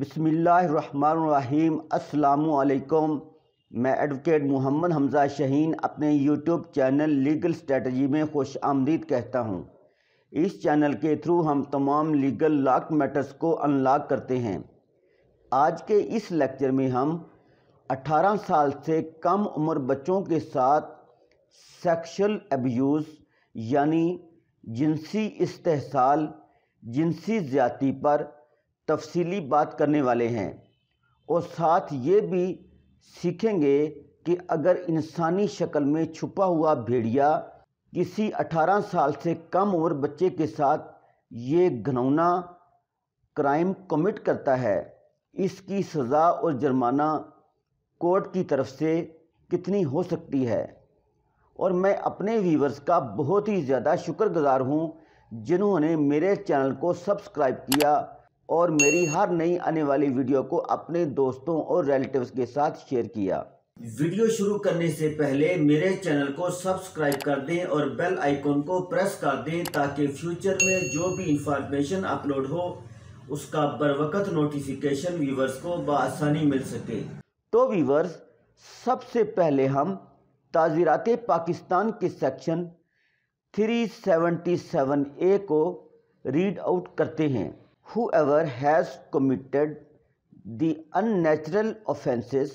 बसमीम् अल्लाम मैं एडवोकेट मोहम्मद हमजा शहीन अपने यूट्यूब चैनल लीगल स्ट्रेटजी में खुश आमदीद कहता हूँ इस चैनल के थ्रू हम तमाम लीगल लॉक मैटर्स को अनलॉक करते हैं आज के इस लेक्चर में हम 18 साल से कम उम्र बच्चों के साथ सेक्शल एब्यूज़ यानी जिनसी इस्तेसाल जिनसी ज़्यादती पर तफसीली बात करने वाले हैं और साथ ये भी सीखेंगे कि अगर इंसानी शक्ल में छुपा हुआ भेड़िया किसी 18 साल से कम उम्र बच्चे के साथ ये घनौना क्राइम कमिट करता है इसकी सज़ा और जुर्माना कोर्ट की तरफ से कितनी हो सकती है और मैं अपने व्यूवर्स का बहुत ही ज़्यादा शुक्रगुजार हूँ जिन्होंने मेरे चैनल को सब्सक्राइब किया और मेरी हर नई आने वाली वीडियो को अपने दोस्तों और रिलेटिव्स के साथ शेयर किया वीडियो शुरू करने से पहले मेरे चैनल को सब्सक्राइब कर दें और बेल आइकॉन को प्रेस कर दें ताकि फ्यूचर में जो भी इंफॉर्मेशन अपलोड हो उसका बरवकत नोटिफिकेशन व्यूवर्स को बसानी मिल सके तो व्यूवर्स सबसे पहले हम ताज़ीरात पाकिस्तान के सेक्शन 377 ए को रीड आउट करते हैं whoever has committed the unnatural offences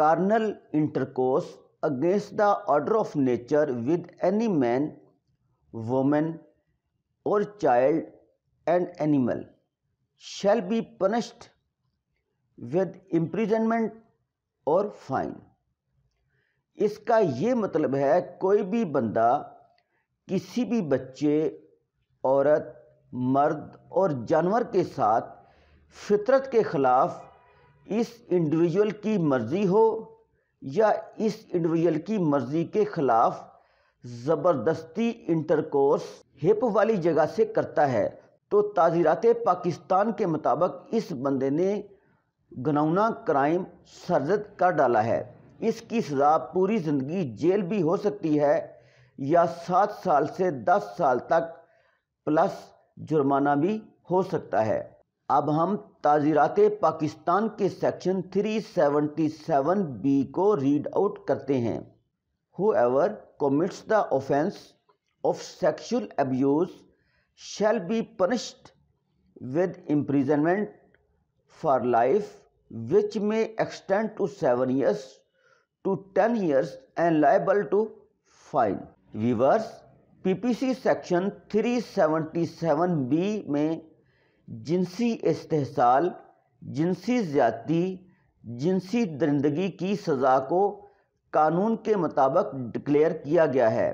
carnal intercourse against the order of nature with any man woman or child and animal shall be punished with imprisonment और फाइन इसका ये मतलब है कोई भी बंदा किसी भी बच्चे औरत मर्द और जानवर के साथ फितरत के ख़िलाफ़ इस इंडिविजुअल की मर्ज़ी हो या इस इंडिविजुअल की मर्ज़ी के ख़िलाफ़ ज़बरदस्ती इंटरकोर्स हिप वाली जगह से करता है तो ताज़ीरात पाकिस्तान के मुताबिक इस बंदे ने गनौना क्राइम सरजद कर डाला है इसकी सज़ा पूरी ज़िंदगी जेल भी हो सकती है या सात साल से दस साल तक प्लस जुर्माना भी हो सकता है अब हम ताज़ीरात पाकिस्तान के सेक्शन 377 बी को रीड आउट करते हैं whoever commits the offence of sexual abuse shall be punished with imprisonment for life which may extend to seven years to ten years and liable to fine वीवर्स PPC section 377 B में जिनसी इस्तेसाल जिनसी ज्यादी जिनसी दरिंदगी की सज़ा को कानून के मुताबिक declare किया गया है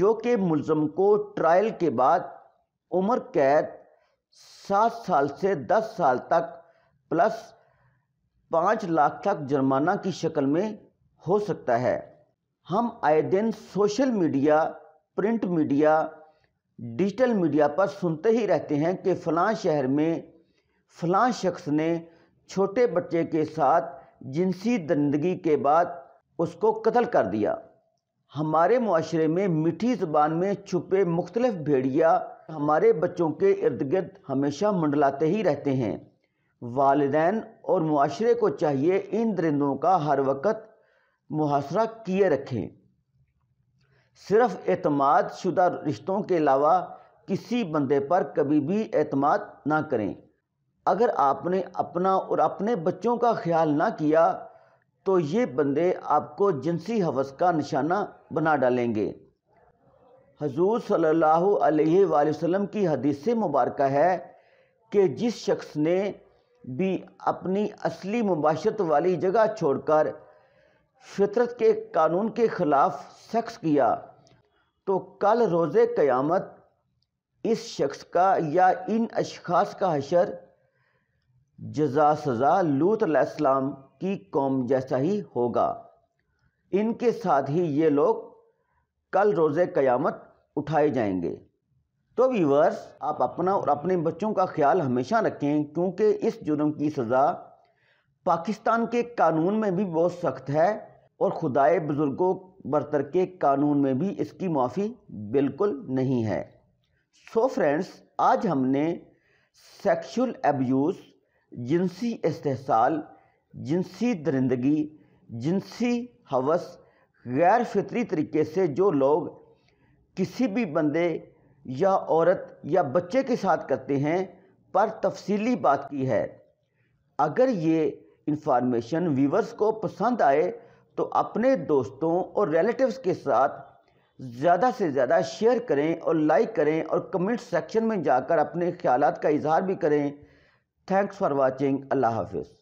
जो कि मुलम को ट्रायल के बाद उम्र कैद सात साल से दस साल तक प्लस पाँच लाख तक जुर्माना की शक्ल में हो सकता है हम आए दिन social media print media digital media पर सुनते ही रहते हैं कि फ़लाँ शहर में फ़लाँ शख्स ने छोटे बच्चे के साथ जिनसी दंदगी के बाद उसको कत्ल कर दिया हमारे माशरे में मीठी ज़बान में छुपे मुख्तलिफ भेड़िया हमारे बच्चों के इर्द गिर्द हमेशा मंडलाते ही रहते हैं वालदेन और माशरे को चाहिए इन दरिंदों का हर वक्त मुहासरा किए रखें सिर्फ एतमाद शुदा रिश्तों के अलावा किसी बंदे पर कभी भी एतमाद ना करें अगर आपने अपना और अपने बच्चों का ख्याल ना किया तो ये बंदे आपको जिनसी हवस का निशाना बना डालेंगे हजूर सल्लल्लाहु अलैहि वसल्लम की हदीस से मुबारक है कि जिस शख्स ने भी अपनी असली मुबाशत वाली जगह छोड़कर फितरत के कानून के ख़िलाफ़ सेक्स किया तो कल रोज़ क़यामत इस शख्स का या इन अशास का हशर जजा सज़ा लूत लूतम की कौम जैसा ही होगा इनके साथ ही ये लोग कल रोज़ क़यामत उठाए जाएंगे तो वीवर्स आप अपना और अपने बच्चों का ख्याल हमेशा रखें क्योंकि इस जुर्म की सज़ा पाकिस्तान के कानून में भी बहुत सख्त है और खुदाए बुज़ुर्गों बरतर के कानून में भी इसकी माफ़ी बिल्कुल नहीं है सो so फ्रेंड्स आज हमने सेक्सुअल एब्यूज़ जिनसी इस्तेसाल जिनसी दरिंदगी जिनसी हवस गैर फितरी तरीके से जो लोग किसी भी बंदे या औरत या बच्चे के साथ करते हैं पर तफसीली बात की है अगर ये इंफॉर्मेशन व्यूवर्स को पसंद आए तो अपने दोस्तों और रिलेटिव्स के साथ ज़्यादा से ज़्यादा शेयर करें और लाइक करें और कमेंट सेक्शन में जाकर अपने ख्याल का इजहार भी करें थैंक्स फॉर वॉचिंग अल्लाह हाफिज़